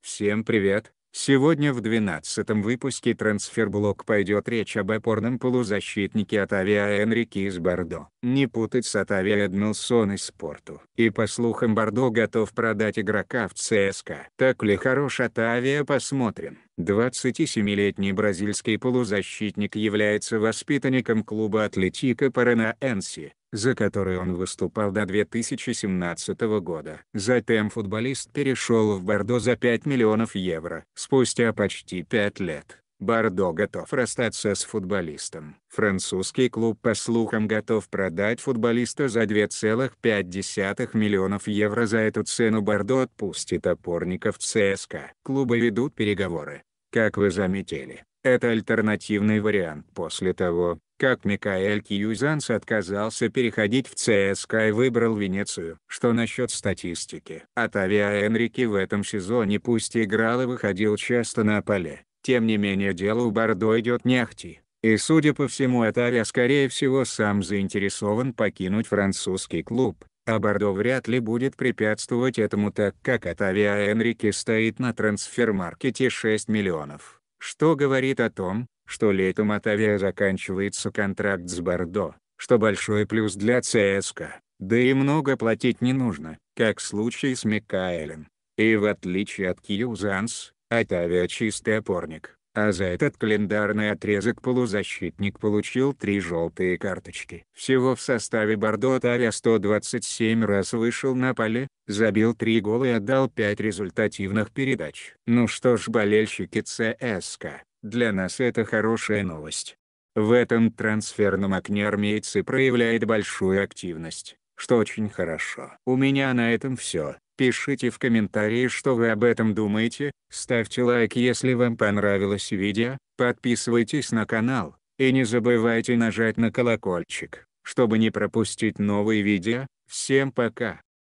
Всем привет! Сегодня в 12 выпуске Трансферблок пойдет речь об опорном полузащитнике от авиа Энрике из Бордо. Не путать с от авиа Эдмилсон из Порту. И по слухам Бордо готов продать игрока в ЦСКА. Так ли хорош от авиа посмотрим. 27-летний бразильский полузащитник является воспитанником клуба Атлетика Паранаэнси, за который он выступал до 2017 года. Затем футболист перешел в Бордо за 5 миллионов евро. Спустя почти 5 лет, Бордо готов расстаться с футболистом. Французский клуб по слухам готов продать футболиста за 2,5 миллионов евро за эту цену Бордо отпустит опорников ЦСКА. Клубы ведут переговоры. Как вы заметили, это альтернативный вариант после того, как Микаэль Кьюзанс отказался переходить в ЦСКА и выбрал Венецию. Что насчет статистики? Атавиа Энрике в этом сезоне пусть играл и выходил часто на поле, тем не менее дело у Бордо идет нехти, И судя по всему Атавиа скорее всего сам заинтересован покинуть французский клуб, а Бордо вряд ли будет препятствовать этому так как Атавиа Энрике стоит на трансфермаркете 6 миллионов. Что говорит о том, что летом от Авиа заканчивается контракт с Бордо, что большой плюс для ЦСКА, да и много платить не нужно, как в случае с Микаэлем. И в отличие от Кьюзанс, от Авиа чистый опорник, а за этот календарный отрезок полузащитник получил три желтые карточки. Всего в составе Бордо Таря 127 раз вышел на поле, забил три гола и отдал пять результативных передач. Ну что ж болельщики ЦСКА, для нас это хорошая новость. В этом трансферном окне армейцы проявляют большую активность, что очень хорошо. У меня на этом все. Пишите в комментарии что вы об этом думаете, ставьте лайк если вам понравилось видео, подписывайтесь на канал, и не забывайте нажать на колокольчик, чтобы не пропустить новые видео. Всем пока!